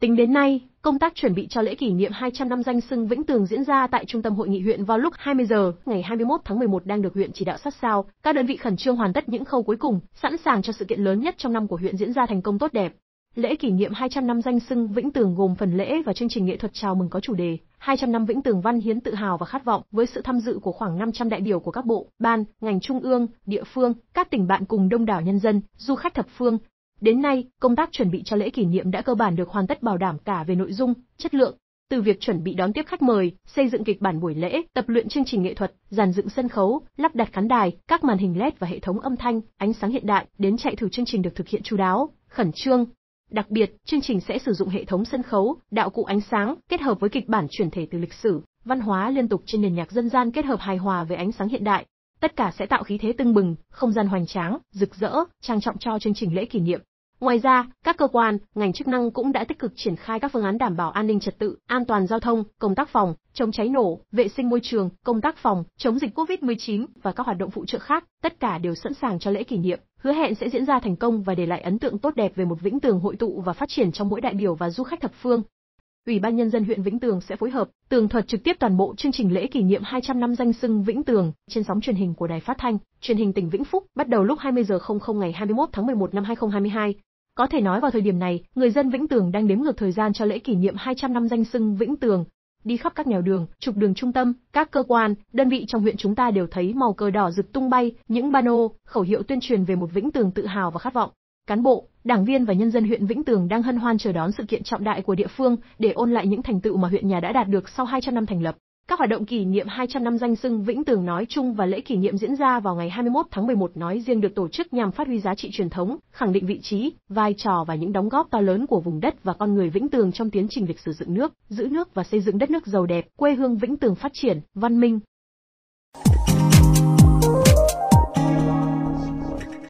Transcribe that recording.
Tính đến nay, công tác chuẩn bị cho lễ kỷ niệm 200 năm danh xưng Vĩnh Tường diễn ra tại Trung tâm Hội nghị huyện vào lúc 20 giờ ngày 21 tháng 11 đang được huyện chỉ đạo sát sao. Các đơn vị khẩn trương hoàn tất những khâu cuối cùng, sẵn sàng cho sự kiện lớn nhất trong năm của huyện diễn ra thành công tốt đẹp. Lễ kỷ niệm 200 năm danh xưng Vĩnh Tường gồm phần lễ và chương trình nghệ thuật chào mừng có chủ đề 200 năm Vĩnh Tường văn hiến tự hào và khát vọng với sự tham dự của khoảng 500 đại biểu của các bộ, ban, ngành trung ương, địa phương, các tỉnh bạn cùng đông đảo nhân dân, du khách thập phương, Đến nay, công tác chuẩn bị cho lễ kỷ niệm đã cơ bản được hoàn tất bảo đảm cả về nội dung, chất lượng. Từ việc chuẩn bị đón tiếp khách mời, xây dựng kịch bản buổi lễ, tập luyện chương trình nghệ thuật, dàn dựng sân khấu, lắp đặt khán đài, các màn hình LED và hệ thống âm thanh, ánh sáng hiện đại, đến chạy thử chương trình được thực hiện chú đáo, khẩn trương. Đặc biệt, chương trình sẽ sử dụng hệ thống sân khấu, đạo cụ ánh sáng, kết hợp với kịch bản chuyển thể từ lịch sử, văn hóa liên tục trên nền nhạc dân gian kết hợp hài hòa với ánh sáng hiện đại. Tất cả sẽ tạo khí thế tưng bừng, không gian hoành tráng, rực rỡ, trang trọng cho chương trình lễ kỷ niệm. Ngoài ra, các cơ quan, ngành chức năng cũng đã tích cực triển khai các phương án đảm bảo an ninh trật tự, an toàn giao thông, công tác phòng, chống cháy nổ, vệ sinh môi trường, công tác phòng, chống dịch COVID-19 và các hoạt động phụ trợ khác, tất cả đều sẵn sàng cho lễ kỷ niệm, hứa hẹn sẽ diễn ra thành công và để lại ấn tượng tốt đẹp về một Vĩnh Tường hội tụ và phát triển trong mỗi đại biểu và du khách thập phương. Ủy ban nhân dân huyện Vĩnh Tường sẽ phối hợp tường thuật trực tiếp toàn bộ chương trình lễ kỷ niệm 200 năm danh sưng Vĩnh Tường trên sóng truyền hình của Đài Phát thanh, Truyền hình tỉnh Vĩnh Phúc, bắt đầu lúc 20 giờ ngày 21 tháng 11 năm 2022. Có thể nói vào thời điểm này, người dân Vĩnh Tường đang đếm ngược thời gian cho lễ kỷ niệm 200 năm danh xưng Vĩnh Tường. Đi khắp các nẻo đường, trục đường trung tâm, các cơ quan, đơn vị trong huyện chúng ta đều thấy màu cờ đỏ rực tung bay, những bano, khẩu hiệu tuyên truyền về một Vĩnh Tường tự hào và khát vọng. Cán bộ, đảng viên và nhân dân huyện Vĩnh Tường đang hân hoan chờ đón sự kiện trọng đại của địa phương để ôn lại những thành tựu mà huyện nhà đã đạt được sau 200 năm thành lập. Các hoạt động kỷ niệm 200 năm danh xưng Vĩnh Tường nói chung và lễ kỷ niệm diễn ra vào ngày 21 tháng 11 nói riêng được tổ chức nhằm phát huy giá trị truyền thống, khẳng định vị trí, vai trò và những đóng góp to lớn của vùng đất và con người Vĩnh Tường trong tiến trình lịch sử dựng nước, giữ nước và xây dựng đất nước giàu đẹp, quê hương Vĩnh Tường phát triển, văn minh,